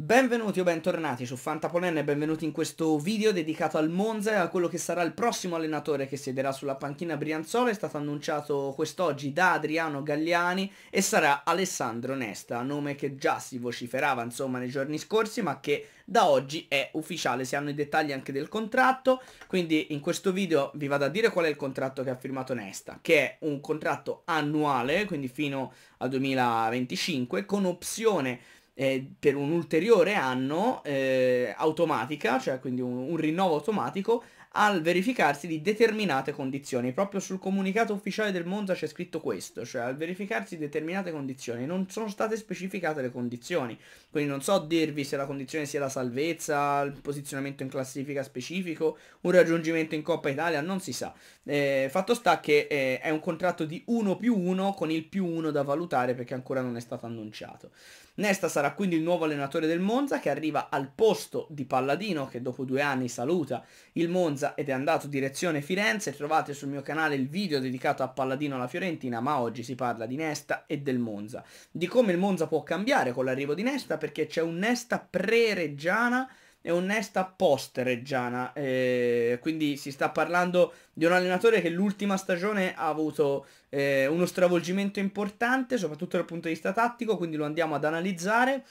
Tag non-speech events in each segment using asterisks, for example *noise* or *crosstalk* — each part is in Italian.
Benvenuti o bentornati su Fantapolen e benvenuti in questo video dedicato al Monza e a quello che sarà il prossimo allenatore che siederà sulla panchina Brianzola, è stato annunciato quest'oggi da Adriano Galliani e sarà Alessandro Nesta, nome che già si vociferava insomma nei giorni scorsi ma che da oggi è ufficiale, si hanno i dettagli anche del contratto, quindi in questo video vi vado a dire qual è il contratto che ha firmato Nesta, che è un contratto annuale, quindi fino al 2025, con opzione eh, per un ulteriore anno eh, automatica, cioè quindi un, un rinnovo automatico, al verificarsi di determinate condizioni. Proprio sul comunicato ufficiale del Monza c'è scritto questo, cioè al verificarsi di determinate condizioni. Non sono state specificate le condizioni, quindi non so dirvi se la condizione sia la salvezza, il posizionamento in classifica specifico, un raggiungimento in Coppa Italia, non si sa. Eh, fatto sta che eh, è un contratto di 1 più 1 con il più 1 da valutare perché ancora non è stato annunciato. Nesta sarà quindi il nuovo allenatore del Monza che arriva al posto di Palladino che dopo due anni saluta il Monza ed è andato direzione Firenze. Trovate sul mio canale il video dedicato a Palladino alla Fiorentina ma oggi si parla di Nesta e del Monza. Di come il Monza può cambiare con l'arrivo di Nesta perché c'è un Nesta pre-Reggiana è onesta post Reggiana, eh, quindi si sta parlando di un allenatore che l'ultima stagione ha avuto eh, uno stravolgimento importante, soprattutto dal punto di vista tattico, quindi lo andiamo ad analizzare.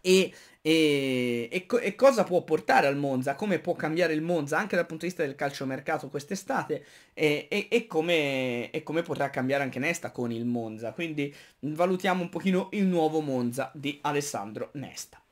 E, e, e, co- e, cosa può portare al Monza, come può cambiare il Monza anche dal punto di vista del calciomercato quest'estate e, come, e come potrà cambiare anche Nesta con il Monza. Quindi valutiamo un pochino il nuovo Monza di Alessandro Nesta.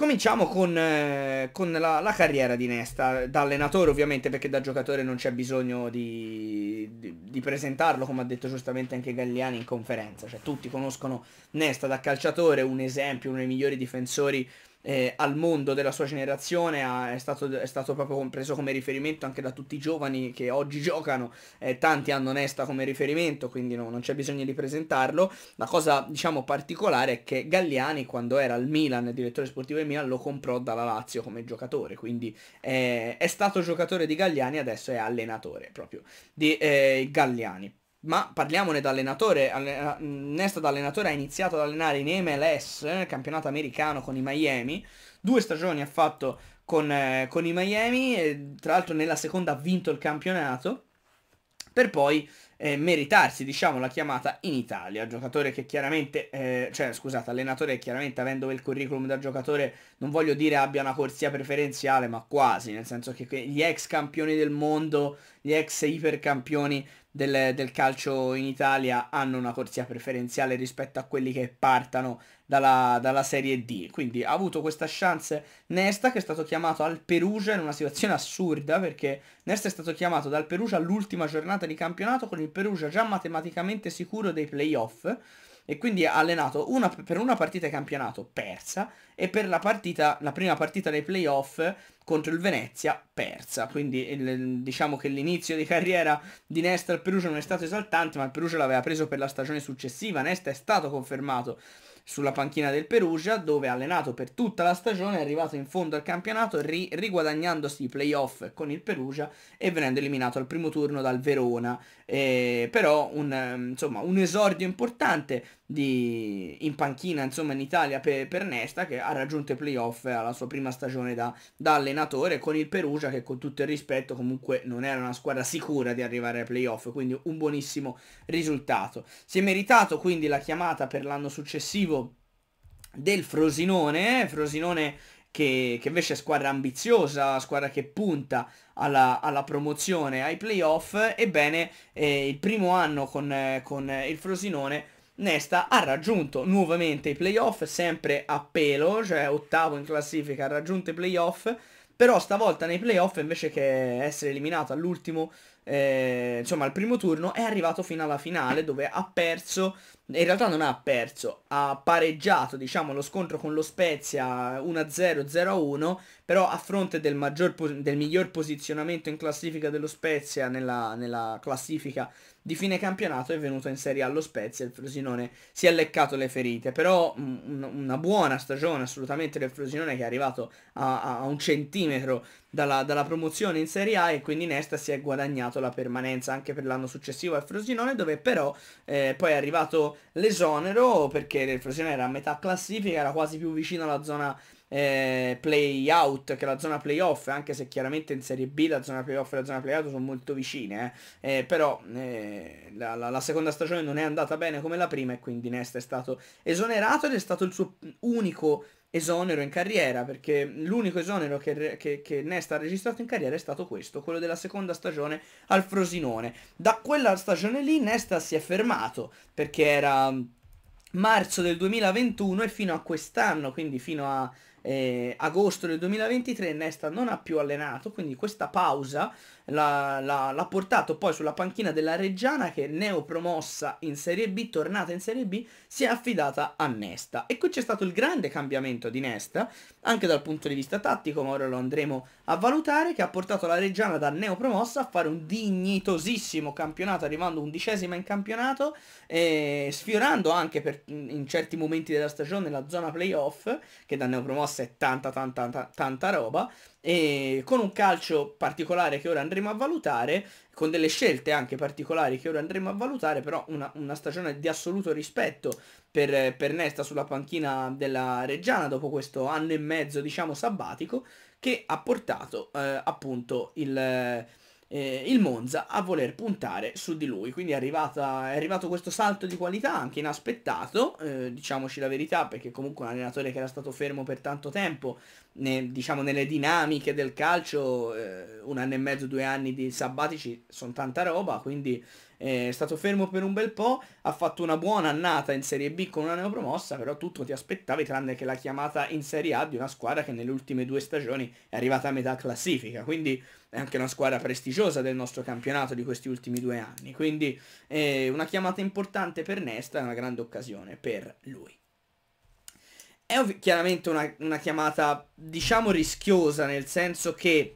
Cominciamo con, eh, con la, la, carriera di Nesta, da allenatore ovviamente perché da giocatore non c'è bisogno di, di, di, presentarlo come ha detto giustamente anche Galliani in conferenza, cioè tutti conoscono Nesta da calciatore, un esempio, uno dei migliori difensori eh, al mondo della sua generazione, ha, è, stato, è, stato, proprio preso come riferimento anche da tutti i giovani che oggi giocano, eh, tanti hanno Nesta come riferimento, quindi no, non c'è bisogno di presentarlo. La cosa diciamo particolare è che Galliani quando era al Milan, direttore sportivo del Milan, lo comprò dalla Lazio come giocatore, quindi eh, è stato giocatore di Galliani, adesso è allenatore proprio di eh, Galliani ma parliamone da allenatore, alle, Nesta da allenatore ha iniziato ad allenare in MLS, campionato americano con i Miami, due stagioni ha fatto con, eh, con i Miami, e, tra l'altro nella seconda ha vinto il campionato, per poi eh, meritarsi diciamo la chiamata in Italia, giocatore che chiaramente, eh, cioè scusate, allenatore che chiaramente avendo il curriculum da giocatore non voglio dire abbia una corsia preferenziale, ma quasi, nel senso che gli ex campioni del mondo, gli ex ipercampioni del, del, calcio in Italia hanno una corsia preferenziale rispetto a quelli che partano dalla, dalla Serie D. Quindi ha avuto questa chance Nesta che è stato chiamato al Perugia in una situazione assurda perché Nesta è stato chiamato dal Perugia all'ultima giornata di campionato con il Perugia già matematicamente sicuro dei playoff e quindi ha allenato una, per una partita di campionato persa e per la, partita, la prima partita dei playoff contro il Venezia persa. Quindi il, diciamo che l'inizio di carriera di Nesta al Perugia non è stato esaltante, ma il Perugia l'aveva preso per la stagione successiva. Nesta è stato confermato sulla panchina del Perugia dove ha allenato per tutta la stagione, è arrivato in fondo al campionato ri riguadagnandosi i playoff con il Perugia e venendo eliminato al primo turno dal Verona. Eh, però un, insomma, un esordio importante di, in panchina insomma in Italia per, per, Nesta che ha raggiunto i playoff eh, alla sua prima stagione da, da, allenatore con il Perugia che con tutto il rispetto comunque non era una squadra sicura di arrivare ai playoff quindi un buonissimo risultato si è meritato quindi la chiamata per l'anno successivo del Frosinone Frosinone che, che invece è squadra ambiziosa squadra che punta alla, alla, promozione ai playoff ebbene eh, il primo anno con, eh, con il Frosinone Nesta ha raggiunto nuovamente i playoff, sempre a pelo, cioè ottavo in classifica, ha raggiunto i playoff, però stavolta nei playoff invece che essere eliminato all'ultimo, eh, insomma al primo turno, è arrivato fino alla finale dove ha perso, in realtà non ha perso, ha pareggiato diciamo lo scontro con lo Spezia 1-0, 0-1, però a fronte del, maggior, del, miglior posizionamento in classifica dello Spezia nella, nella classifica di fine campionato è venuto in Serie A allo Spezia, il Frosinone si è leccato le ferite, però una buona stagione assolutamente del Frosinone che è arrivato a, a un centimetro dalla, dalla, promozione in Serie A e quindi Nesta si è guadagnato la permanenza anche per l'anno successivo al Frosinone dove però eh, poi è arrivato l'esonero perché il Frosinone era a metà classifica, era quasi più vicino alla zona eh, play-out che la zona playoff, anche se chiaramente in Serie B la zona playoff e la zona play-out sono molto vicine, eh. eh però eh, la, la, la, seconda stagione non è andata bene come la prima e quindi Nesta è stato esonerato ed è stato il suo unico esonero in carriera, perché l'unico esonero che, che, che, Nesta ha registrato in carriera è stato questo, quello della seconda stagione al Frosinone. Da quella stagione lì Nesta si è fermato, perché era marzo del 2021 e fino a quest'anno, quindi fino a eh, agosto del 2023 Nesta non ha più allenato, quindi questa pausa l'ha, l'ha, l'ha portato poi sulla panchina della Reggiana che neopromossa in Serie B, tornata in Serie B, si è affidata a Nesta. E qui c'è stato il grande cambiamento di Nesta, anche dal punto di vista tattico, ma ora lo andremo a valutare, che ha portato la Reggiana da neopromossa a fare un dignitosissimo campionato, arrivando undicesima in campionato, eh, sfiorando anche per, in certi momenti della stagione la zona playoff, che da neopromossa è tanta tanta tanta, tanta roba, e con un calcio particolare che ora andremo a valutare, con delle scelte anche particolari che ora andremo a valutare, però una, una stagione di assoluto rispetto per, per, Nesta sulla panchina della Reggiana dopo questo anno e mezzo diciamo sabbatico che ha portato eh, appunto il eh, il Monza a voler puntare su di lui. Quindi è, arrivata, è arrivato questo salto di qualità anche inaspettato, eh, diciamoci la verità, perché comunque un allenatore che era stato fermo per tanto tempo, ne, diciamo nelle dinamiche del calcio, eh, un anno e mezzo, due anni di sabbatici sono tanta roba, quindi è stato fermo per un bel po', ha fatto una buona annata in Serie B con una neopromossa, però tutto ti aspettavi tranne che la chiamata in Serie A di una squadra che nelle ultime due stagioni è arrivata a metà classifica, quindi è anche una squadra prestigiosa del nostro campionato di questi ultimi due anni, quindi eh, una chiamata importante per Nesta e una grande occasione per lui. È chiaramente una, una chiamata diciamo rischiosa, nel senso che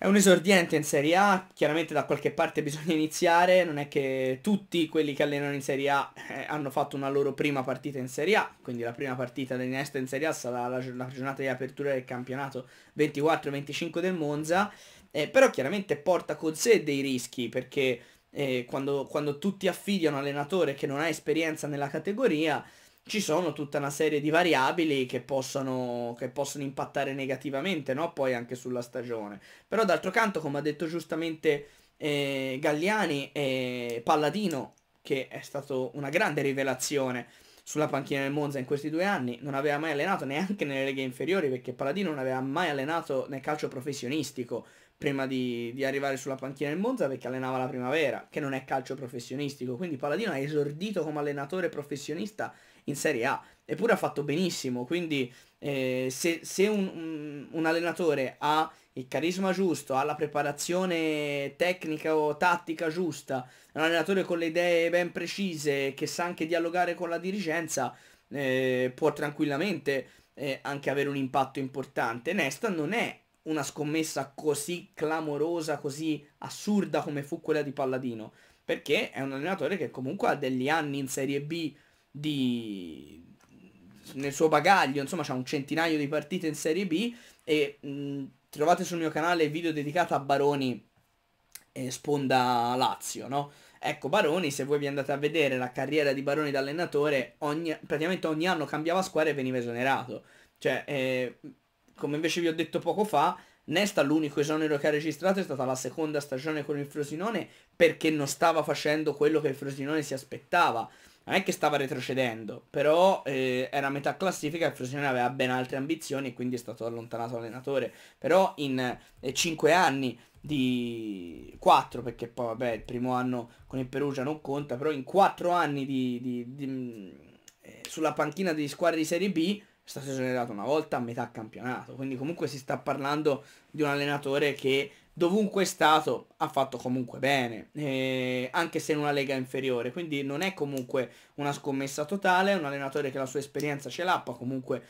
è un esordiente in Serie A, chiaramente da qualche parte bisogna iniziare, non è che tutti quelli che allenano in Serie A eh, hanno fatto una loro prima partita in Serie A, quindi la prima partita del dell'Inesta in Serie A sarà la, la giornata di apertura del campionato 24-25 del Monza, eh, però chiaramente porta con sé dei rischi perché eh, quando, quando tu ti affidi a un allenatore che non ha esperienza nella categoria ci sono tutta una serie di variabili che possono, che possono impattare negativamente no? poi anche sulla stagione. Però d'altro canto, come ha detto giustamente eh, Galliani, eh, Palladino, che è stato una grande rivelazione sulla panchina del Monza in questi due anni, non aveva mai allenato neanche nelle leghe inferiori perché Palladino non aveva mai allenato nel calcio professionistico prima di, di, arrivare sulla panchina del Monza perché allenava la primavera, che non è calcio professionistico, quindi Palladino ha esordito come allenatore professionista in Serie A. Eppure ha fatto benissimo, quindi eh, se, se un, un, allenatore ha il carisma giusto, ha la preparazione tecnica o tattica giusta, è un allenatore con le idee ben precise, che sa anche dialogare con la dirigenza, eh, può tranquillamente eh, anche avere un impatto importante. Nesta non è una scommessa così clamorosa, così assurda come fu quella di Palladino, perché è un allenatore che comunque ha degli anni in Serie B di... nel suo bagaglio, insomma c'ha un centinaio di partite in Serie B e mh, trovate sul mio canale video dedicato a Baroni e Sponda Lazio, no? Ecco, Baroni, se voi vi andate a vedere la carriera di Baroni da allenatore, ogni, praticamente ogni anno cambiava squadra e veniva esonerato. Cioè, eh, come invece vi ho detto poco fa, Nesta l'unico esonero che ha registrato è stata la seconda stagione con il Frosinone perché non stava facendo quello che il Frosinone si aspettava non è che stava retrocedendo, però eh, era a metà classifica e Frosinone aveva ben altre ambizioni e quindi è stato allontanato allenatore. Però in eh, 5 anni di 4, perché poi vabbè il primo anno con il Perugia non conta, però in 4 anni di, di, di, mm, eh, sulla panchina di squadre di Serie B è stato esonerato una volta a metà campionato, quindi comunque si sta parlando di un allenatore che dovunque è stato ha fatto comunque bene, eh, anche se in una lega inferiore, quindi non è comunque una scommessa totale, è un allenatore che la sua esperienza ce l'ha, poi comunque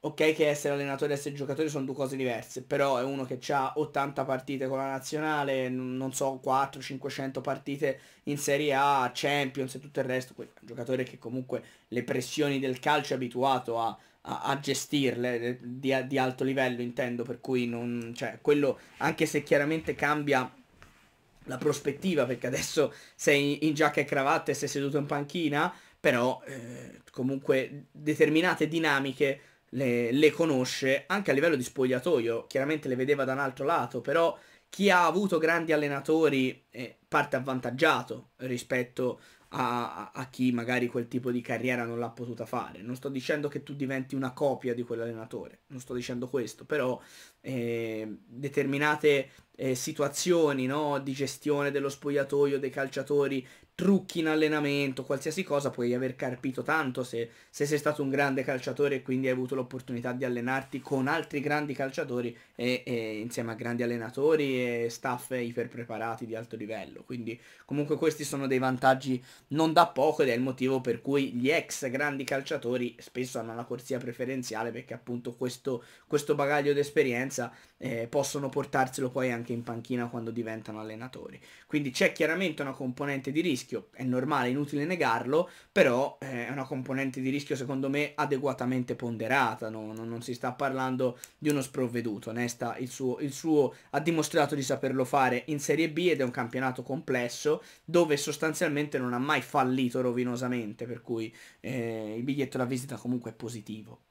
ok che essere allenatore e essere giocatore sono due cose diverse, però è uno che ha 80 partite con la nazionale, non so, 400-500 partite in Serie A, Champions e tutto il resto, un giocatore che comunque le pressioni del calcio è abituato a a, a gestirle eh, di, di, alto livello intendo per cui non cioè quello anche se chiaramente cambia la prospettiva perché adesso sei in, giacca e cravatta e sei seduto in panchina però eh, comunque determinate dinamiche le, le conosce anche a livello di spogliatoio chiaramente le vedeva da un altro lato però chi ha avuto grandi allenatori eh, parte avvantaggiato rispetto a a, a, chi magari quel tipo di carriera non l'ha potuta fare. Non sto dicendo che tu diventi una copia di quell'allenatore, non sto dicendo questo, però eh, determinate eh, situazioni no, di gestione dello spogliatoio, dei calciatori, trucchi in allenamento, qualsiasi cosa, puoi aver carpito tanto se, se sei stato un grande calciatore e quindi hai avuto l'opportunità di allenarti con altri grandi calciatori e, e insieme a grandi allenatori e staff iperpreparati di alto livello. Quindi comunque questi sono dei vantaggi non da poco ed è il motivo per cui gli ex grandi calciatori spesso hanno la corsia preferenziale perché appunto questo, questo bagaglio d'esperienza eh, possono portarselo poi anche in panchina quando diventano allenatori. Quindi c'è chiaramente una componente di rischio, è normale, inutile negarlo, però eh, è una componente di rischio secondo me adeguatamente ponderata, no? non, non, si sta parlando di uno sprovveduto, Nesta il suo, il suo ha dimostrato di saperlo fare in Serie B ed è un campionato complesso dove sostanzialmente non ha mai fallito rovinosamente, per cui eh, il biglietto da visita comunque è positivo.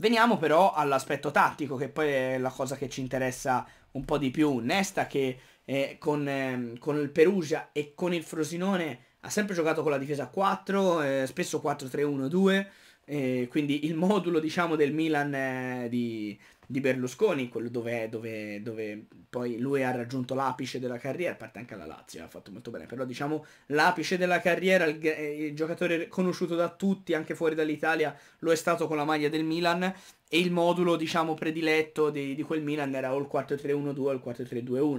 Veniamo però all'aspetto tattico, che poi è la cosa che ci interessa un po' di più. Nesta che eh, con, eh, con, il Perugia e con il Frosinone ha sempre giocato con la difesa 4, eh, spesso 4-3-1-2, eh, quindi il modulo diciamo del Milan eh, di, di Berlusconi, quello dove, dove, dove, poi lui ha raggiunto l'apice della carriera, a parte anche la Lazio, ha fatto molto bene, però diciamo l'apice della carriera, il, eh, il giocatore conosciuto da tutti, anche fuori dall'Italia, lo è stato con la maglia del Milan e il modulo diciamo prediletto di, di quel Milan era o il 4-3-1-2 o il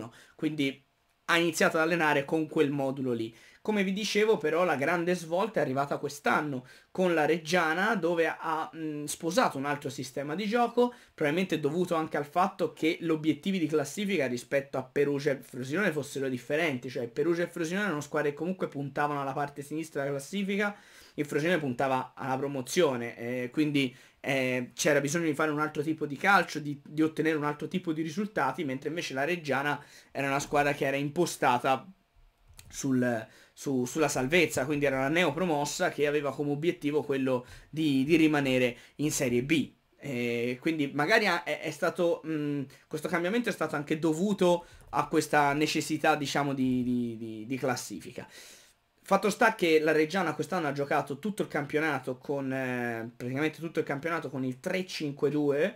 4-3-2-1, quindi ha iniziato ad allenare con quel modulo lì. Come vi dicevo però la grande svolta è arrivata quest'anno con la Reggiana dove ha mh, sposato un altro sistema di gioco, probabilmente dovuto anche al fatto che gli obiettivi di classifica rispetto a Perugia e Frosinone fossero differenti, cioè Perugia e Frosinone erano squadre che comunque puntavano alla parte sinistra della classifica, e Frosinone puntava alla promozione, eh, quindi eh, c'era bisogno di fare un altro tipo di calcio, di, di, ottenere un altro tipo di risultati, mentre invece la Reggiana era una squadra che era impostata sul, su, sulla salvezza, quindi era la neopromossa che aveva come obiettivo quello di, di rimanere in Serie B. E quindi magari è, è stato, mh, questo cambiamento è stato anche dovuto a questa necessità diciamo di, di, di, di classifica. Fatto sta che la Reggiana quest'anno ha giocato tutto il campionato con eh, praticamente tutto il campionato con il 3-5-2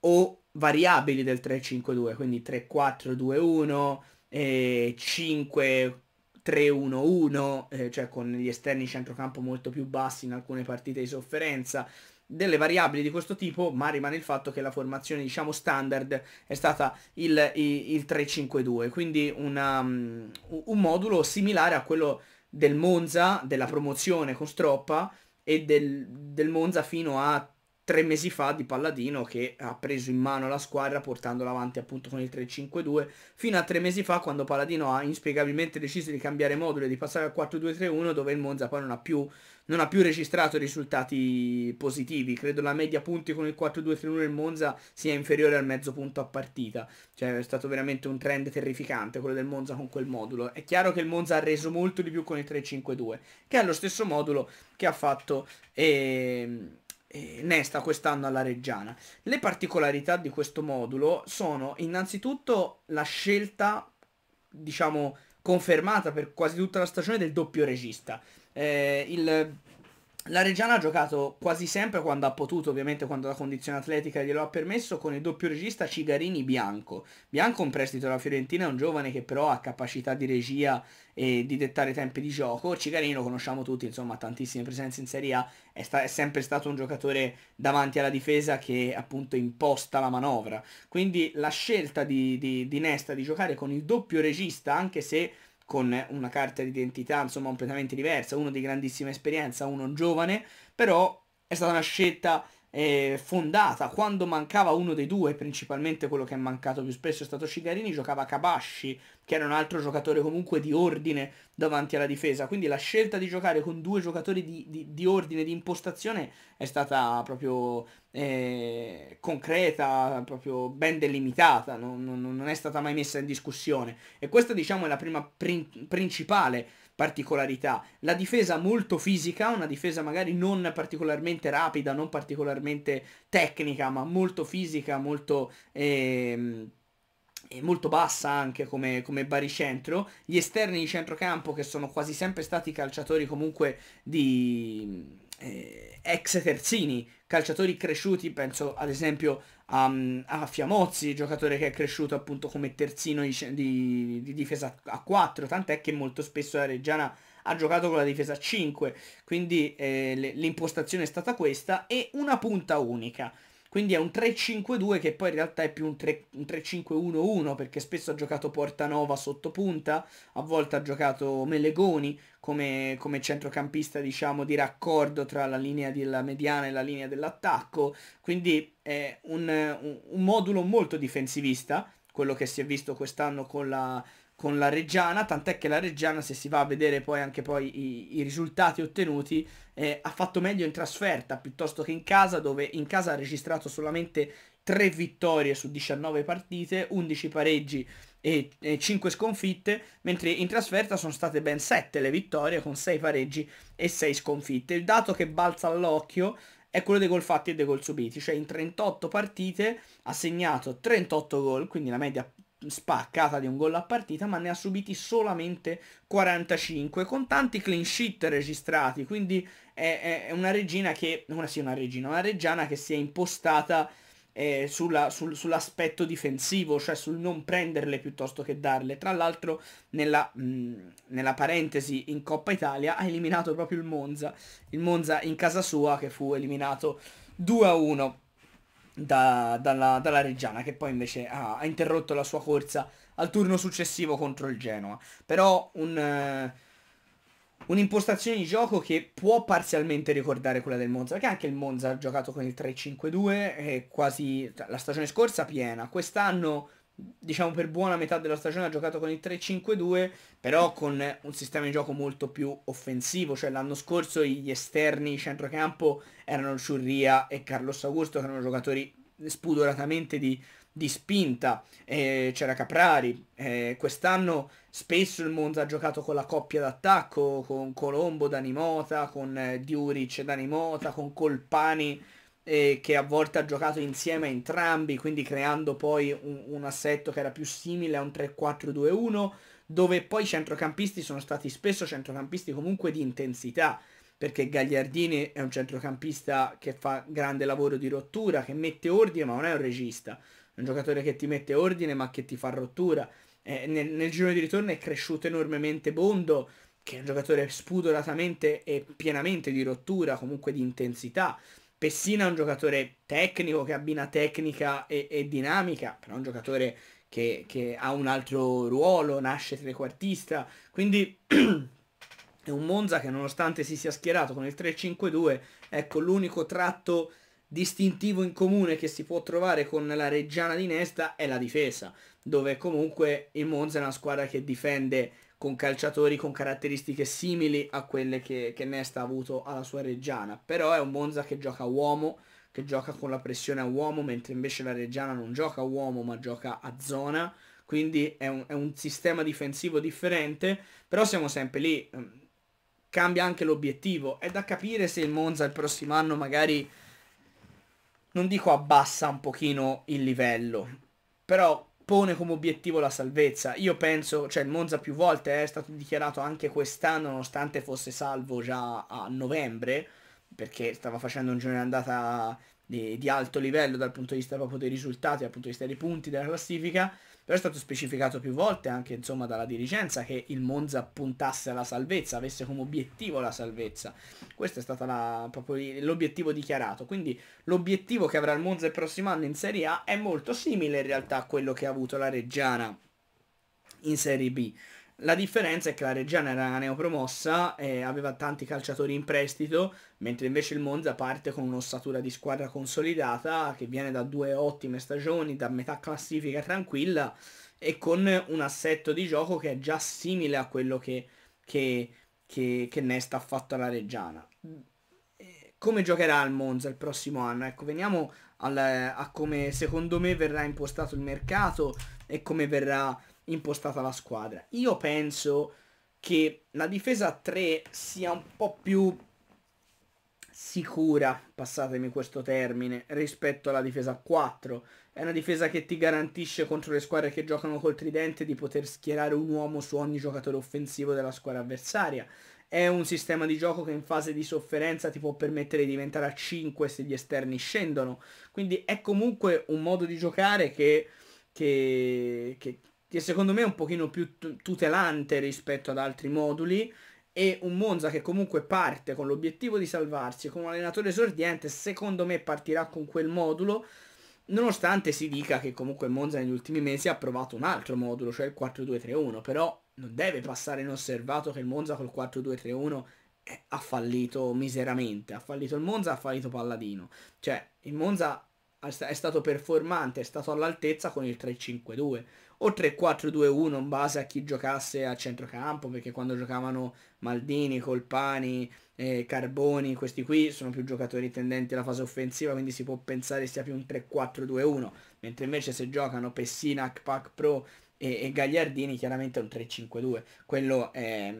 o variabili del 3-5-2, quindi 3-4-2-1, eh, 5 3-1-1, eh, cioè con gli esterni centrocampo molto più bassi in alcune partite di sofferenza. Delle variabili di questo tipo, ma rimane il fatto che la formazione, diciamo, standard è stata il, il, il 3-5-2, quindi una, um, un modulo similare a quello del Monza, della promozione con Stroppa, e del, del Monza fino a tre mesi fa di Palladino che ha preso in mano la squadra portandola avanti appunto con il 3-5-2 fino a tre mesi fa quando Palladino ha inspiegabilmente deciso di cambiare modulo e di passare al 4-2-3-1 dove il Monza poi non ha più, non ha più registrato risultati positivi credo la media punti con il 4-2-3-1 il Monza sia inferiore al mezzo punto a partita cioè è stato veramente un trend terrificante quello del Monza con quel modulo è chiaro che il Monza ha reso molto di più con il 3-5-2 che è lo stesso modulo che ha fatto eh, eh, Nesta quest'anno alla Reggiana. Le particolarità di questo modulo sono innanzitutto la scelta, diciamo, confermata per quasi tutta la stagione del doppio regista. Eh, il la Reggiana ha giocato quasi sempre quando ha potuto, ovviamente quando la condizione atletica glielo ha permesso, con il doppio regista Cigarini Bianco. Bianco un prestito della Fiorentina, è un giovane che però ha capacità di regia e di dettare tempi di gioco. Cigarini lo conosciamo tutti, insomma, ha tantissime presenze in Serie A, è, sta è sempre stato un giocatore davanti alla difesa che appunto imposta la manovra. Quindi la scelta di, di, di Nesta di giocare con il doppio regista, anche se con una carta d'identità, insomma, completamente diversa, uno di grandissima esperienza, uno giovane, però è stata una scelta eh, fondata quando mancava uno dei due, principalmente quello che è mancato più spesso è stato Cigarini giocava Kabashi, che era un altro giocatore comunque di ordine davanti alla difesa, quindi la scelta di giocare con due giocatori di, di, di ordine, di impostazione è stata proprio eh, concreta, proprio ben delimitata, non, non, non, è stata mai messa in discussione e questa diciamo è la prima prin principale particolarità. La difesa molto fisica, una difesa magari non particolarmente rapida, non particolarmente tecnica, ma molto fisica, molto... Ehm, molto bassa anche come, come, baricentro, gli esterni di centrocampo che sono quasi sempre stati calciatori comunque di eh, ex terzini, calciatori cresciuti, penso ad esempio a, a Fiamozzi, giocatore che è cresciuto appunto come terzino di, di, di difesa a 4, tant'è che molto spesso la Reggiana ha giocato con la difesa a 5, quindi eh, l'impostazione è stata questa e una punta unica. Quindi è un 3-5-2 che poi in realtà è più un, 3-5-1-1 perché spesso ha giocato Portanova sotto punta, a volte ha giocato Melegoni come, come centrocampista diciamo, di raccordo tra la linea della mediana e la linea dell'attacco. Quindi è un, un, un modulo molto difensivista quello che si è visto quest'anno con la con la Reggiana, tant'è che la Reggiana se si va a vedere poi anche poi i, i risultati ottenuti eh, ha fatto meglio in trasferta piuttosto che in casa dove in casa ha registrato solamente 3 vittorie su 19 partite, 11 pareggi e, e 5 sconfitte, mentre in trasferta sono state ben 7 le vittorie con 6 pareggi e 6 sconfitte. Il dato che balza all'occhio è quello dei gol fatti e dei gol subiti, cioè in 38 partite ha segnato 38 gol, quindi la media spaccata di un gol a partita, ma ne ha subiti solamente 45, con tanti clean sheet registrati, quindi è, è una regina che, una, sì, una regina, una reggiana che si è impostata eh, sulla, sul, sull'aspetto difensivo, cioè sul non prenderle piuttosto che darle. Tra l'altro nella, mh, mm, nella, parentesi in Coppa Italia ha eliminato proprio il Monza, il Monza in casa sua che fu eliminato 2 a 1 da, dalla, dalla, Reggiana che poi invece ha, ha, interrotto la sua corsa al turno successivo contro il Genoa. Però un, uh, un'impostazione di gioco che può parzialmente ricordare quella del Monza, perché anche il Monza ha giocato con il 3-5-2 eh, quasi la stagione scorsa piena, quest'anno diciamo per buona metà della stagione ha giocato con il 3-5-2, però con un sistema di gioco molto più offensivo, cioè l'anno scorso gli esterni centrocampo erano Ciurria e Carlos Augusto, che erano giocatori spudoratamente di, di spinta, eh, c'era Caprari, eh, quest'anno spesso il Monza ha giocato con la coppia d'attacco, con Colombo, Danimota, con eh, Diuric, Danimota, con Colpani eh, che a volte ha giocato insieme a entrambi, quindi creando poi un, un assetto che era più simile a un 3-4-2-1, dove poi i centrocampisti sono stati spesso centrocampisti comunque di intensità, perché Gagliardini è un centrocampista che fa grande lavoro di rottura, che mette ordine, ma non è un regista, è un giocatore che ti mette ordine ma che ti fa rottura. Eh, nel, nel giro di ritorno è cresciuto enormemente Bondo, che è un giocatore spudoratamente e pienamente di rottura, comunque di intensità. Pessina è un giocatore tecnico che abbina tecnica e, e dinamica, però è un giocatore che, che, ha un altro ruolo, nasce trequartista, quindi *clears throat* è un Monza che nonostante si sia schierato con il 3-5-2, ecco l'unico tratto distintivo in comune che si può trovare con la Reggiana di Nesta è la difesa, dove comunque il Monza è una squadra che difende con calciatori con caratteristiche simili a quelle che, che Nesta ha avuto alla sua Reggiana, però è un Monza che gioca a uomo, che gioca con la pressione a uomo, mentre invece la Reggiana non gioca a uomo ma gioca a zona, quindi è un, è un sistema difensivo differente, però siamo sempre lì, mm, cambia anche l'obiettivo, è da capire se il Monza il prossimo anno magari non dico abbassa un pochino il livello, però pone come obiettivo la salvezza. Io penso, cioè il Monza più volte eh, è stato dichiarato anche quest'anno, nonostante fosse salvo già a novembre, perché stava facendo un giorno andata di, di, alto livello dal punto di vista proprio dei risultati, dal punto di vista dei punti della classifica, però è stato specificato più volte anche insomma dalla dirigenza che il Monza puntasse alla salvezza, avesse come obiettivo la salvezza. Questo è stato la, proprio l'obiettivo dichiarato, quindi l'obiettivo che avrà il Monza il prossimo anno in Serie A è molto simile in realtà a quello che ha avuto la Reggiana in Serie B la differenza è che la Reggiana era neopromossa e eh, aveva tanti calciatori in prestito, mentre invece il Monza parte con un'ossatura di squadra consolidata che viene da due ottime stagioni, da metà classifica tranquilla e con un assetto di gioco che è già simile a quello che, che, che, che Nesta ha fatto alla Reggiana. Eh, come giocherà il Monza il prossimo anno? Ecco, veniamo al, a come secondo me verrà impostato il mercato e come verrà impostata la squadra. Io penso che la difesa a 3 sia un po' più sicura, passatemi questo termine, rispetto alla difesa a 4. È una difesa che ti garantisce contro le squadre che giocano col tridente di poter schierare un uomo su ogni giocatore offensivo della squadra avversaria. È un sistema di gioco che in fase di sofferenza ti può permettere di diventare a 5 se gli esterni scendono. Quindi è comunque un modo di giocare che, che, che che secondo me è un pochino più tutelante rispetto ad altri moduli e un Monza che comunque parte con l'obiettivo di salvarsi con un allenatore esordiente secondo me partirà con quel modulo nonostante si dica che comunque Monza negli ultimi mesi ha provato un altro modulo cioè il 4-2-3-1 però non deve passare inosservato che il Monza col 4-2-3-1 ha fallito miseramente ha fallito il Monza ha fallito Palladino cioè il Monza è stato performante è stato all'altezza con il 3-5-2 o 3-4-2-1 in base a chi giocasse a centrocampo, perché quando giocavano Maldini, Colpani, eh, Carboni, questi qui sono più giocatori tendenti alla fase offensiva, quindi si può pensare sia più un 3-4-2-1, mentre invece se giocano Pessina, Pac Pro e, e Gagliardini, chiaramente è un 3-5-2. Quello è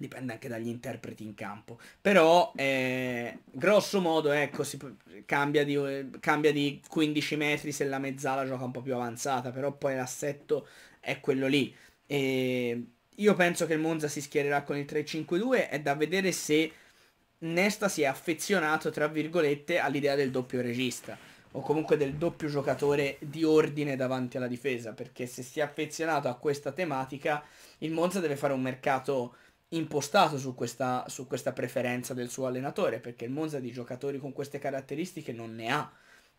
dipende anche dagli interpreti in campo. Però, eh, grosso modo, ecco, si, cambia, di, cambia di 15 metri se la mezzala gioca un po' più avanzata, però poi l'assetto è quello lì. E io penso che il Monza si schiererà con il 3-5-2, è da vedere se Nesta si è affezionato, tra virgolette, all'idea del doppio regista o comunque del doppio giocatore di ordine davanti alla difesa, perché se si è affezionato a questa tematica, il Monza deve fare un mercato impostato su questa, su questa preferenza del suo allenatore, perché il Monza di giocatori con queste caratteristiche non ne ha.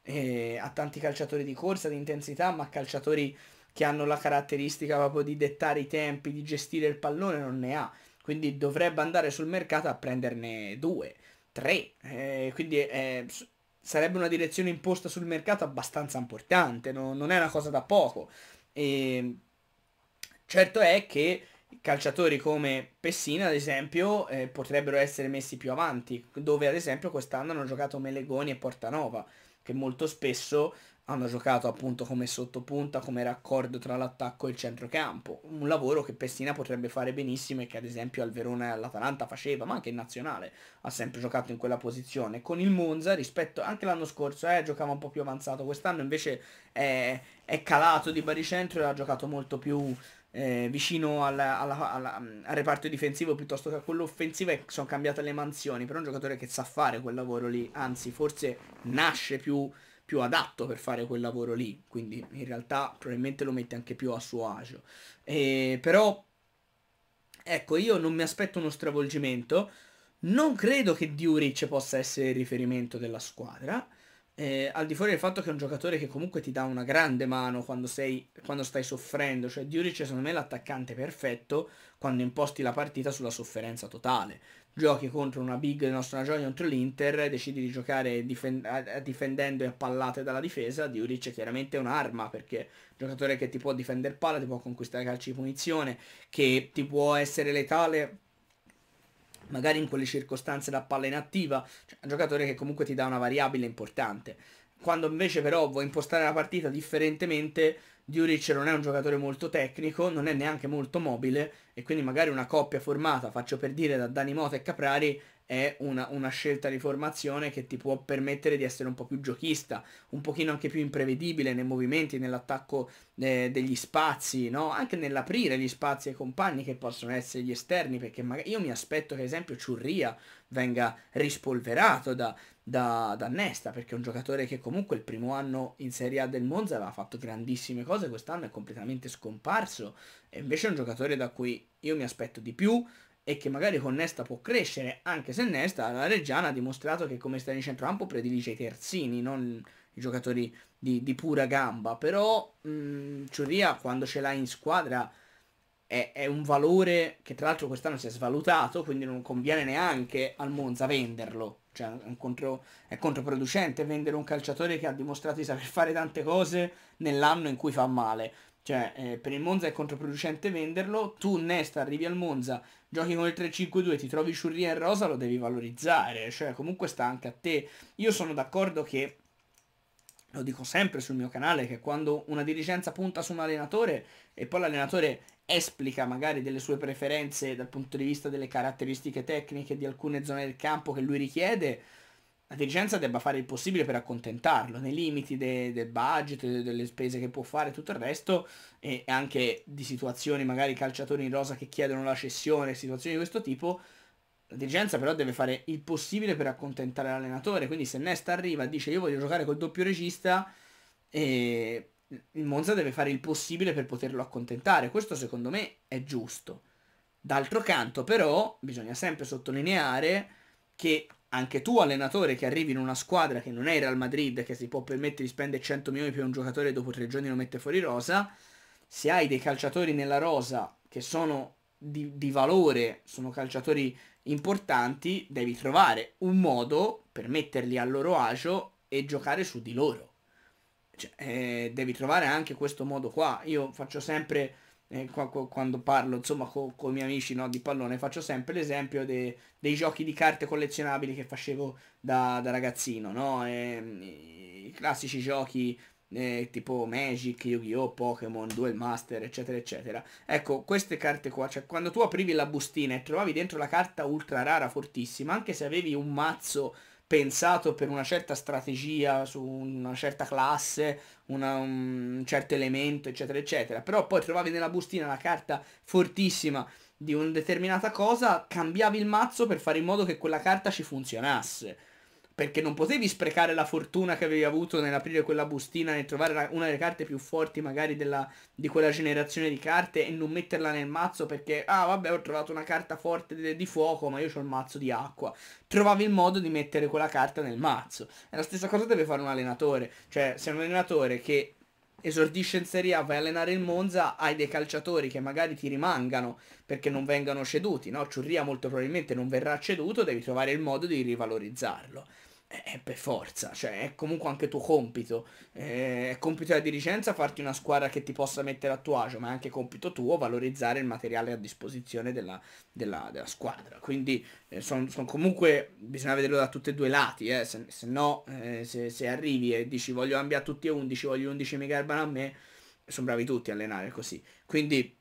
Eh, ha tanti calciatori di corsa, di intensità, ma calciatori che hanno la caratteristica proprio di dettare i tempi, di gestire il pallone, non ne ha. Quindi dovrebbe andare sul mercato a prenderne due, tre. Eh, quindi eh, sarebbe una direzione imposta sul mercato abbastanza importante, no? non è una cosa da poco. E certo è che calciatori come Pessina, ad esempio, eh, potrebbero essere messi più avanti, dove ad esempio quest'anno hanno giocato Melegoni e Portanova, che molto spesso hanno giocato appunto come sottopunta, come raccordo tra l'attacco e il centrocampo. Un lavoro che Pessina potrebbe fare benissimo e che ad esempio al Verona e all'Atalanta faceva, ma anche in nazionale ha sempre giocato in quella posizione. Con il Monza rispetto anche l'anno scorso eh, giocava un po' più avanzato, quest'anno invece è, è calato di baricentro e ha giocato molto più eh, vicino alla, alla, alla, al reparto difensivo piuttosto che a quello offensivo e sono cambiate le mansioni, però è un giocatore che sa fare quel lavoro lì, anzi forse nasce più, più adatto per fare quel lavoro lì, quindi in realtà probabilmente lo mette anche più a suo agio. E, però ecco, io non mi aspetto uno stravolgimento, non credo che Diuric possa essere il riferimento della squadra, eh, al di fuori del fatto che è un giocatore che comunque ti dà una grande mano quando, sei, quando stai soffrendo, cioè Diuric secondo me l'attaccante perfetto quando imposti la partita sulla sofferenza totale. Giochi contro una big del nostro Nagione contro l'Inter, decidi di giocare difen difendendo e a pallate dalla difesa, Diuric è chiaramente un'arma perché è un giocatore che ti può difendere palla, ti può conquistare calci di punizione, che ti può essere letale magari in quelle circostanze la palla inattiva, cioè un giocatore che comunque ti dà una variabile importante. Quando invece però vuoi impostare la partita differentemente, Djuric non è un giocatore molto tecnico, non è neanche molto mobile e quindi magari una coppia formata, faccio per dire, da Dani Mota e Caprari è una, una, scelta di formazione che ti può permettere di essere un po' più giochista, un pochino anche più imprevedibile nei movimenti, nell'attacco eh, degli spazi, no? anche nell'aprire gli spazi ai compagni che possono essere gli esterni, perché magari io mi aspetto che ad esempio Ciurria venga rispolverato da, da, da, Nesta, perché è un giocatore che comunque il primo anno in Serie A del Monza aveva fatto grandissime cose, quest'anno è completamente scomparso, e invece è un giocatore da cui io mi aspetto di più, e che magari con Nesta può crescere, anche se Nesta la Reggiana ha dimostrato che come esterno di centrocampo predilige i terzini, non i giocatori di, di pura gamba, però mh, mm, Ciuria quando ce l'ha in squadra è, è, un valore che tra l'altro quest'anno si è svalutato, quindi non conviene neanche al Monza venderlo, cioè è, contro, è controproducente vendere un calciatore che ha dimostrato di saper fare tante cose nell'anno in cui fa male. Cioè, eh, per il Monza è controproducente venderlo, tu Nesta arrivi al Monza giochi con il 3-5-2, ti trovi Ciurria in rosa, lo devi valorizzare, cioè comunque sta anche a te. Io sono d'accordo che, lo dico sempre sul mio canale, che quando una dirigenza punta su un allenatore e poi l'allenatore esplica magari delle sue preferenze dal punto di vista delle caratteristiche tecniche di alcune zone del campo che lui richiede, la dirigenza debba fare il possibile per accontentarlo, nei limiti de- del budget, de- delle spese che può fare, tutto il resto, e anche di situazioni, magari calciatori in rosa che chiedono la cessione, situazioni di questo tipo, la dirigenza però deve fare il possibile per accontentare l'allenatore, quindi se Nesta arriva e dice io voglio giocare col doppio regista, eh, il Monza deve fare il possibile per poterlo accontentare, questo secondo me è giusto. D'altro canto però bisogna sempre sottolineare che anche tu allenatore che arrivi in una squadra che non è il Real Madrid, che si può permettere di spendere 100 milioni per un giocatore e dopo tre giorni lo mette fuori rosa, se hai dei calciatori nella rosa che sono di, di valore, sono calciatori importanti, devi trovare un modo per metterli al loro agio e giocare su di loro. Cioè, eh, devi trovare anche questo modo qua. Io faccio sempre quando parlo insomma con co i miei amici no, di pallone, faccio sempre l'esempio de dei giochi di carte collezionabili che facevo da, da ragazzino, no? E, i classici giochi eh, tipo Magic, Yu-Gi-Oh, Pokémon, Duel Master, eccetera, eccetera. Ecco, queste carte qua, cioè quando tu aprivi la bustina e trovavi dentro la carta ultra rara fortissima, anche se avevi un mazzo pensato per una certa strategia su una certa classe, una, un certo elemento, eccetera, eccetera. Però poi trovavi nella bustina la carta fortissima di una determinata cosa, cambiavi il mazzo per fare in modo che quella carta ci funzionasse perché non potevi sprecare la fortuna che avevi avuto nell'aprire quella bustina, nel trovare la, una delle carte più forti magari della, di quella generazione di carte e non metterla nel mazzo perché, ah vabbè ho trovato una carta forte di, di fuoco ma io ho il mazzo di acqua. Trovavi il modo di mettere quella carta nel mazzo. è la stessa cosa deve fare un allenatore, cioè se un allenatore che esordisce in Serie A, vai a allenare il Monza, hai dei calciatori che magari ti rimangano perché non vengano ceduti, no? Ciurria molto probabilmente non verrà ceduto, devi trovare il modo di rivalorizzarlo eh, per forza, cioè è comunque anche tuo compito. Eh, è compito della dirigenza farti una squadra che ti possa mettere a tuo agio, ma è anche compito tuo valorizzare il materiale a disposizione della, della, della squadra. Quindi eh, son, son comunque bisogna vederlo da tutti e due i lati, eh. se, se no eh, se, se, arrivi e dici voglio cambiare tutti e 11, voglio 11 mi garbano a me, sono bravi tutti a allenare così. Quindi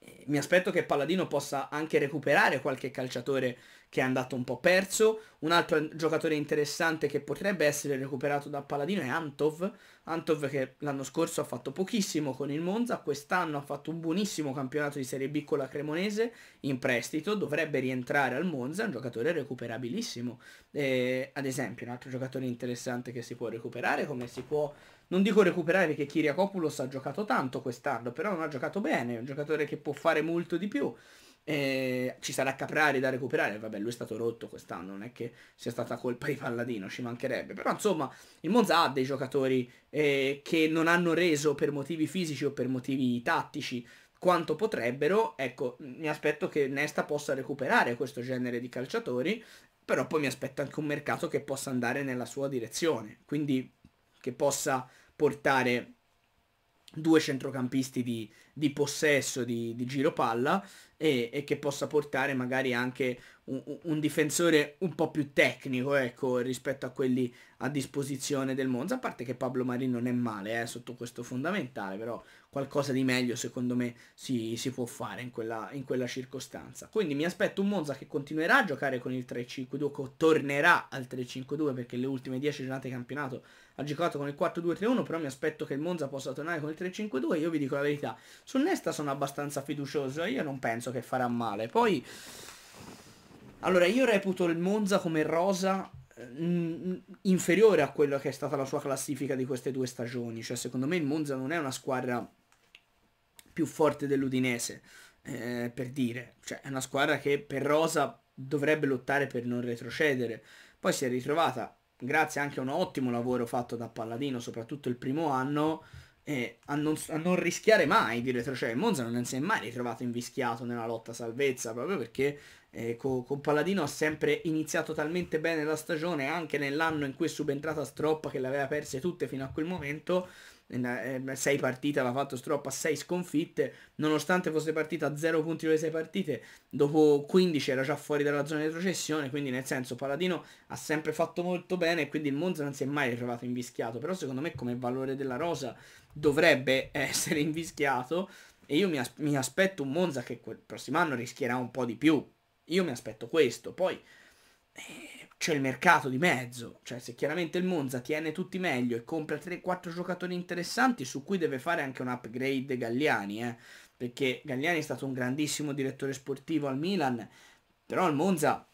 eh, mi aspetto che Palladino possa anche recuperare qualche calciatore che è andato un po' perso. Un altro giocatore interessante che potrebbe essere recuperato da Paladino è Antov. Antov che l'anno scorso ha fatto pochissimo con il Monza, quest'anno ha fatto un buonissimo campionato di Serie B con la Cremonese in prestito, dovrebbe rientrare al Monza, è un giocatore recuperabilissimo. Eh, ad esempio, un altro giocatore interessante che si può recuperare, come si può... Non dico recuperare perché Kiriakopoulos ha giocato tanto quest'anno, però non ha giocato bene, è un giocatore che può fare molto di più. Eh, ci sarà Caprari da recuperare, vabbè lui è stato rotto quest'anno, non è che sia stata colpa di Palladino, ci mancherebbe, però insomma il Monza ha dei giocatori eh, che non hanno reso per motivi fisici o per motivi tattici quanto potrebbero, ecco mi aspetto che Nesta possa recuperare questo genere di calciatori, però poi mi aspetto anche un mercato che possa andare nella sua direzione, quindi che possa portare due centrocampisti di, di possesso, di, di, giro palla e, e, che possa portare magari anche un, un, difensore un po' più tecnico ecco, rispetto a quelli a disposizione del Monza, a parte che Pablo Marin non è male eh, sotto questo fondamentale, però qualcosa di meglio secondo me si, si può fare in quella, in quella, circostanza. Quindi mi aspetto un Monza che continuerà a giocare con il 3-5-2, che tornerà al 3-5-2 perché le ultime 10 giornate di campionato ha giocato con il 4-2-3-1, però mi aspetto che il Monza possa tornare con il 3-5-2, io vi dico la verità, su Nesta sono abbastanza fiducioso, io non penso che farà male. Poi... Allora, io reputo il Monza come rosa mm, mm, inferiore a quella che è stata la sua classifica di queste due stagioni. Cioè, secondo me il Monza non è una squadra più forte dell'Udinese, eh, per dire. Cioè, è una squadra che per Rosa dovrebbe lottare per non retrocedere. Poi si è ritrovata, grazie anche a un ottimo lavoro fatto da Palladino, soprattutto il primo anno, eh, a, non, a, non, rischiare mai di retrocedere. Cioè, Monza non si è mai ritrovato invischiato nella lotta salvezza, proprio perché eh, co, con Palladino ha sempre iniziato talmente bene la stagione, anche nell'anno in cui è subentrata Stroppa che le aveva perse tutte fino a quel momento, 6 eh, partite aveva fatto stroppa a 6 sconfitte, nonostante fosse partita a 0 punti per le 6 partite, dopo 15 era già fuori dalla zona di retrocessione, quindi nel senso Paladino ha sempre fatto molto bene e quindi il Monza non si è mai trovato invischiato, però secondo me come valore della rosa dovrebbe *laughs* essere invischiato e io mi, as mi aspetto un Monza che il prossimo anno rischierà un po' di più, io mi aspetto questo, poi... Eh c'è il mercato di mezzo, cioè se chiaramente il Monza tiene tutti meglio e compra 3-4 giocatori interessanti su cui deve fare anche un upgrade Galliani, eh? perché Galliani è stato un grandissimo direttore sportivo al Milan, però il Monza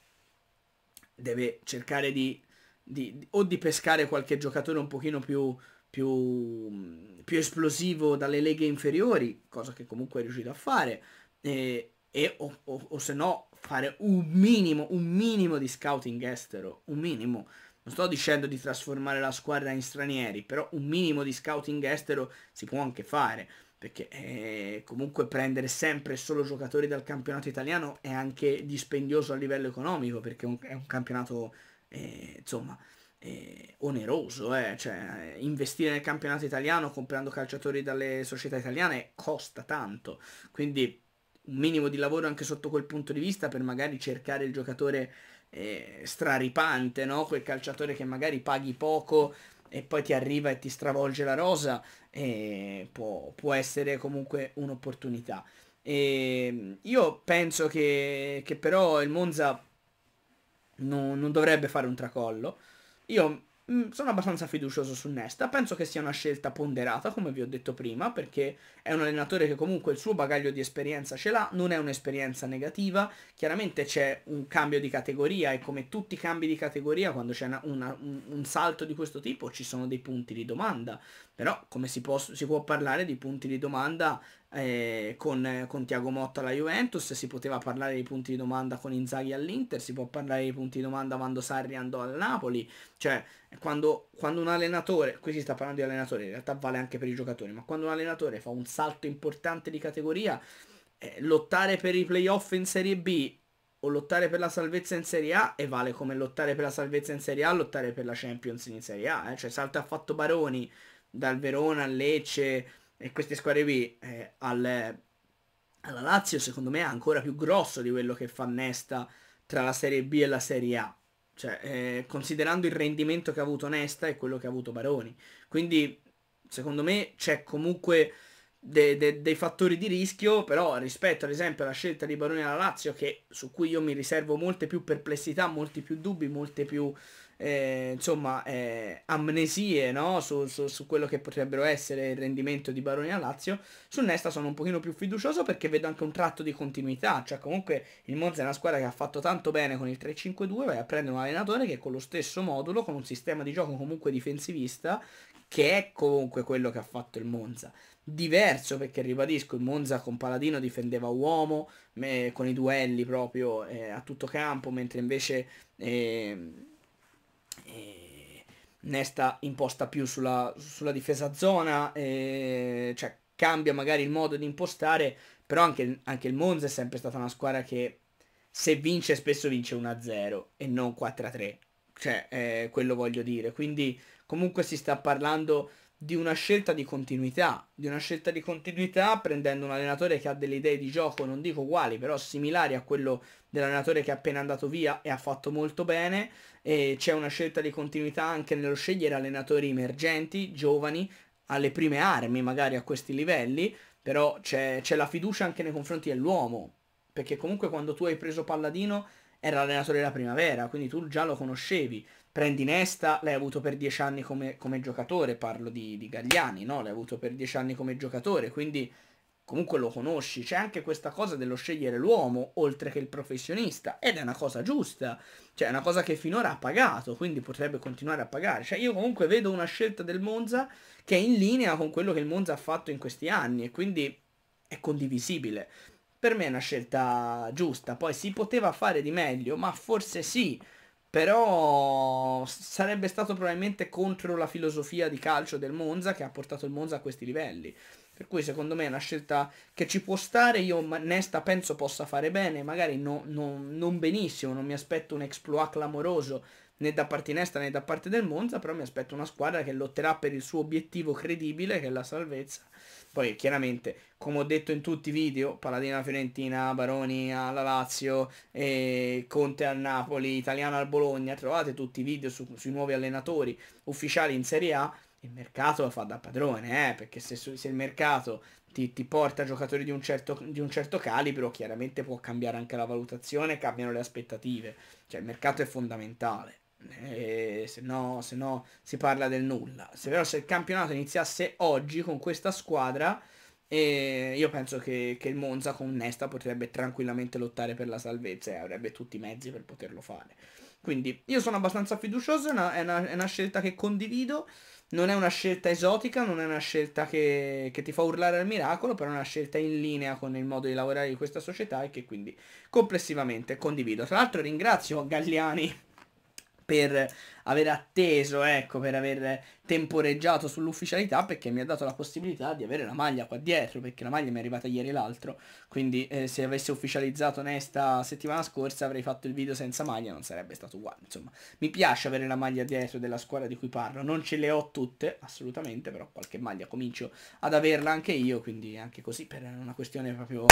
deve cercare di, di o di pescare qualche giocatore un pochino più, più, più, esplosivo dalle leghe inferiori, cosa che comunque è riuscito a fare, e, e o, o, o se no fare un minimo, un minimo di scouting estero, un minimo. Non sto dicendo di trasformare la squadra in stranieri, però un minimo di scouting estero si può anche fare, perché eh, comunque prendere sempre solo giocatori dal campionato italiano è anche dispendioso a livello economico, perché è un campionato, eh, insomma, eh, oneroso, eh? cioè eh, investire nel campionato italiano comprando calciatori dalle società italiane costa tanto, quindi un minimo di lavoro anche sotto quel punto di vista per magari cercare il giocatore eh, straripante, no? quel calciatore che magari paghi poco e poi ti arriva e ti stravolge la rosa, eh, può, può essere comunque un'opportunità. E ehm, io penso che, che però il Monza non, non, dovrebbe fare un tracollo. Io Mm, sono abbastanza fiducioso su Nesta, penso che sia una scelta ponderata come vi ho detto prima perché è un allenatore che comunque il suo bagaglio di esperienza ce l'ha, non è un'esperienza negativa, chiaramente c'è un cambio di categoria e come tutti i cambi di categoria quando c'è una, una, un, un, salto di questo tipo ci sono dei punti di domanda, però come si può, si può parlare di punti di domanda eh, con, con Tiago Motta alla Juventus, si poteva parlare dei punti di domanda con Inzaghi all'Inter, si può parlare dei punti di domanda quando Sarri andò al Napoli, cioè quando, quando un allenatore, qui si sta parlando di allenatore, in realtà vale anche per i giocatori, ma quando un allenatore fa un salto importante di categoria, eh, lottare per i playoff in Serie B o lottare per la salvezza in Serie A e vale come lottare per la salvezza in Serie A, lottare per la Champions in Serie A, eh? cioè salto ha fatto Baroni dal Verona al Lecce e queste squadre qui eh, al, alla Lazio secondo me è ancora più grosso di quello che fa Nesta tra la Serie B e la Serie A. Cioè, eh, considerando il rendimento che ha avuto Nesta e quello che ha avuto Baroni. Quindi, secondo me, c'è comunque de- de- dei fattori di rischio, però rispetto ad esempio alla scelta di Baroni alla Lazio, che, su cui io mi riservo molte più perplessità, molti più dubbi, molte più eh, insomma, eh, amnesie no? su, su, su, quello che potrebbero essere il rendimento di Baroni a Lazio, su Nesta sono un pochino più fiducioso perché vedo anche un tratto di continuità, cioè comunque il Monza è una squadra che ha fatto tanto bene con il 3-5-2, vai a prendere un allenatore che con lo stesso modulo, con un sistema di gioco comunque difensivista, che è comunque quello che ha fatto il Monza diverso perché ribadisco il Monza con Paladino difendeva uomo eh, con i duelli proprio eh, a tutto campo mentre invece eh, e Nesta imposta più sulla, sulla difesa zona, e, cioè cambia magari il modo di impostare, però anche, anche il Monza è sempre stata una squadra che se vince spesso vince 1-0 e non 4-3. Cioè, eh, quello voglio dire. Quindi comunque si sta parlando di una scelta di continuità, di una scelta di continuità prendendo un allenatore che ha delle idee di gioco, non dico uguali, però similari a quello dell'allenatore che è appena andato via e ha fatto molto bene, e c'è una scelta di continuità anche nello scegliere allenatori emergenti, giovani, alle prime armi magari a questi livelli, però c'è, c'è la fiducia anche nei confronti dell'uomo, perché comunque quando tu hai preso Palladino era l'allenatore della primavera, quindi tu già lo conoscevi, prendi Nesta, l'hai avuto per dieci anni come, come giocatore, parlo di, di, Gagliani, no? L'hai avuto per dieci anni come giocatore, quindi comunque lo conosci. C'è anche questa cosa dello scegliere l'uomo oltre che il professionista, ed è una cosa giusta, cioè è una cosa che finora ha pagato, quindi potrebbe continuare a pagare. Cioè io comunque vedo una scelta del Monza che è in linea con quello che il Monza ha fatto in questi anni, e quindi è condivisibile. Per me è una scelta giusta, poi si poteva fare di meglio, ma forse sì però sarebbe stato probabilmente contro la filosofia di calcio del Monza che ha portato il Monza a questi livelli. Per cui secondo me è una scelta che ci può stare, io Nesta penso possa fare bene, magari no, no, non benissimo, non mi aspetto un exploit clamoroso, né da parte Nesta né da parte del Monza, però mi aspetto una squadra che lotterà per il suo obiettivo credibile che è la salvezza. Poi chiaramente, come ho detto in tutti i video, Paladina Fiorentina, Baroni alla Lazio, eh, Conte al Napoli, Italiano al Bologna, trovate tutti i video su, sui nuovi allenatori ufficiali in Serie A, il mercato lo fa da padrone, eh, perché se, se, il mercato ti, ti porta giocatori di un, certo, di un, certo, calibro, chiaramente può cambiare anche la valutazione, cambiano le aspettative, cioè il mercato è fondamentale eh, se, no, se no si parla del nulla. Se però se il campionato iniziasse oggi con questa squadra, eh, io penso che, che, il Monza con Nesta potrebbe tranquillamente lottare per la salvezza e avrebbe tutti i mezzi per poterlo fare. Quindi io sono abbastanza fiducioso, è una, è una, è una scelta che condivido. Non è una scelta esotica, non è una scelta che, che, ti fa urlare al miracolo, però è una scelta in linea con il modo di lavorare di questa società e che quindi complessivamente condivido. Tra l'altro ringrazio Galliani per aver atteso, ecco, per aver temporeggiato sull'ufficialità perché mi ha dato la possibilità di avere la maglia qua dietro, perché la maglia mi è arrivata ieri l'altro, quindi eh, se avessi ufficializzato Nesta settimana scorsa avrei fatto il video senza maglia, non sarebbe stato uguale, insomma. Mi piace avere la maglia dietro della squadra di cui parlo, non ce le ho tutte, assolutamente, però qualche maglia comincio ad averla anche io, quindi anche così per una questione proprio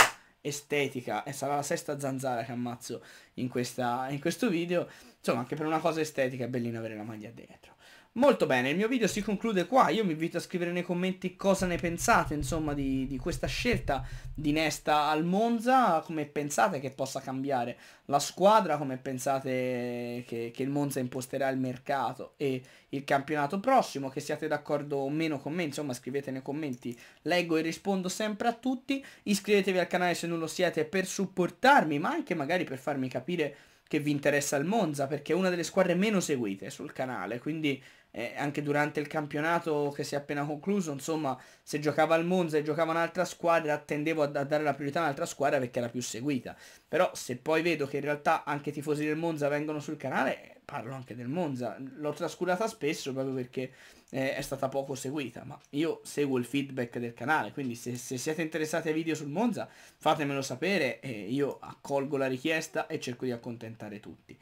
estetica e sarà la sesta zanzara che ammazzo in, questa, in questo video insomma anche per una cosa estetica è bellino avere la maglia dietro Molto bene, il mio video si conclude qua, io vi invito a scrivere nei commenti cosa ne pensate insomma di, di, questa scelta di Nesta al Monza, come pensate che possa cambiare la squadra, come pensate che, che il Monza imposterà il mercato e il campionato prossimo, che siate d'accordo o meno con me, insomma scrivete nei commenti, leggo e rispondo sempre a tutti, iscrivetevi al canale se non lo siete per supportarmi ma anche magari per farmi capire che vi interessa il Monza perché è una delle squadre meno seguite sul canale quindi eh, anche durante il campionato che si è appena concluso, insomma, se giocava al Monza e giocava un'altra squadra, tendevo a, dare la priorità a un'altra squadra perché era più seguita. Però se poi vedo che in realtà anche i tifosi del Monza vengono sul canale, parlo anche del Monza. L'ho trascurata spesso proprio perché eh, è stata poco seguita, ma io seguo il feedback del canale, quindi se, se siete interessati ai video sul Monza, fatemelo sapere e io accolgo la richiesta e cerco di accontentare tutti.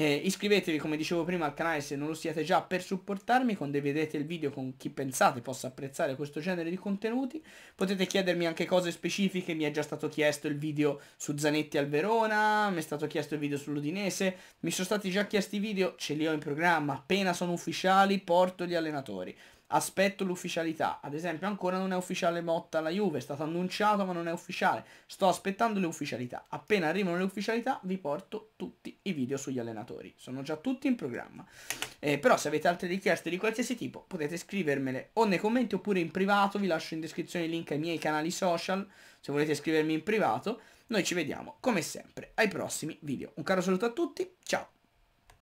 Eh, iscrivetevi come dicevo prima al canale se non lo siete già per supportarmi, condividete il video con chi pensate possa apprezzare questo genere di contenuti, potete chiedermi anche cose specifiche, mi è già stato chiesto il video su Zanetti al Verona, mi è stato chiesto il video sull'Udinese, mi sono stati già chiesti i video, ce li ho in programma, appena sono ufficiali porto gli allenatori aspetto l'ufficialità. Ad esempio ancora non è ufficiale Motta alla Juve, è stato annunciato ma non è ufficiale. Sto aspettando le ufficialità. Appena arrivano le ufficialità vi porto tutti i video sugli allenatori. Sono già tutti in programma. Eh, però se avete altre richieste di qualsiasi tipo potete scrivermele o nei commenti oppure in privato. Vi lascio in descrizione il link ai miei canali social se volete scrivermi in privato. Noi ci vediamo come sempre ai prossimi video. Un caro saluto a tutti, ciao!